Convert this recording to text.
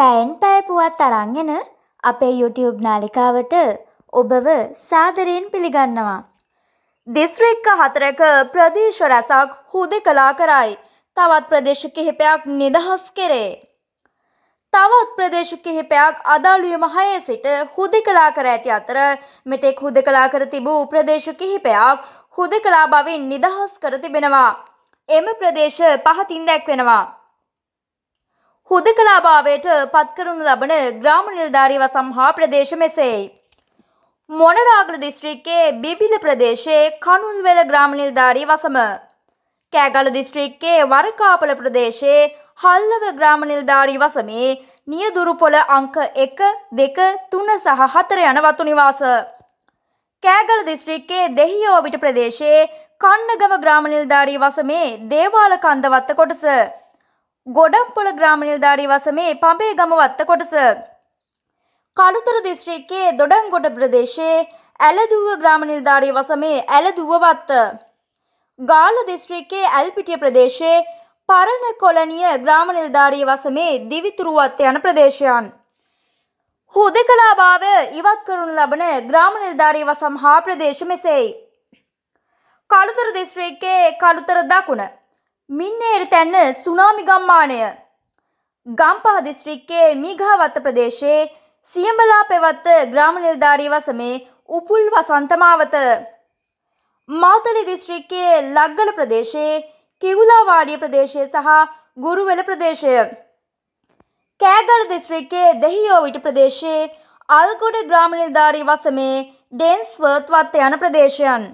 පැයෙන් පැය පුවත් අරන් එන අපේ YouTube නාලිකාවට ඔබව සාදරයෙන් පිළිගන්නවා. දිස්ත්‍රික්ක හතරක ප්‍රදේශ රැසක් හුදෙකලා කරයි. තවත් ප්‍රදේශ කිහිපයක් නිදහස් කෙරේ. තවත් ප්‍රදේශ කිහිපයක් අදාළුයම හයේ සිට හුදෙකලා කර ඇති අතර මෙතෙක් හුදෙකලා කර තිබූ ප්‍රදේශ කිහිපයක් හුදෙකලා බවින් නිදහස් කර තිබෙනවා. එම ප්‍රදේශ පහතින් දැක්වෙනවා. හුදකලාභාවයට පත්කරනු ලබන ග්‍රාම නිලධාරීව සම්හා ප්‍රදේශ මෙසේයි. මොනරාගල දිස්ත්‍රික්කයේ බිබිල ප්‍රදේශයේ කනුල්වෙල ග්‍රාම නිලධාරී වසම. කෑගල දිස්ත්‍රික්කයේ වරකාපල ප්‍රදේශයේ හල්ලව ග්‍රාම නිලධාරී වසමේ නියදුරුපොළ අංක 1, 2, 3 සහ 4 යන වතු නිවාස. කෑගල දිස්ත්‍රික්කයේ දෙහියෝවිට ප්‍රදේශයේ කන්නගම ග්‍රාම නිලධාරී වසමේ දේවාල කන්දවත්ත කොටස. ගොඩම්පොළ ග්‍රාමනිල්ධාරී වසමේ පඹේ ගම වත්ත කොටස. කළුතර දිස්ත්‍රික්කයේ දොඩන්ගොඩ ප්‍රදේශයේ ඇලදුව ග්‍රාමනිල්ධාරී වසමේ ඇලදුව වත්ත. ගාල දිස්ත්‍රික්කයේ ඇල්පිටිය ප්‍රදේශයේ පරණ කොලනිය ග්‍රාමනිල්ධාරී වසමේ දිවිතුරුවත් යන ප්‍රදේශයන්. හුදෙකලාභාව ඉවත් කරනු ලබන ග්‍රාමනිල්ධාරී වසම් හා ප්‍රදේශ මෙසෙයි. කළුතර දිස්ත්‍රික්කයේ කළුතර දකුණ මින්නේරතැන්න සුනාමි ගම්මානය ගම්පහ දිස්ත්‍රික්කේ මීඝාවත්ත ප්‍රදේශයේ සියඹලා පෙවත්ත ග්‍රාම නිලධාරී වසමේ උපුල් වසන්තමාවත මාතලි දිස්ත්‍රික්කයේ ලග්ගල ප්‍රදේශයේ කිවුලාවාඩිය ප්‍රදේශය සහ ගුරුවෙල ප්‍රදේශය කෑගල දිස්ත්‍රික්කයේ දෙහියෝවිට ප්‍රදේශයේ අල්ගොඩ ග්‍රාම නිලධාරී වසමේ ඩෙන්ස්වර්ත් වත්ත යන ප්‍රදේශයන්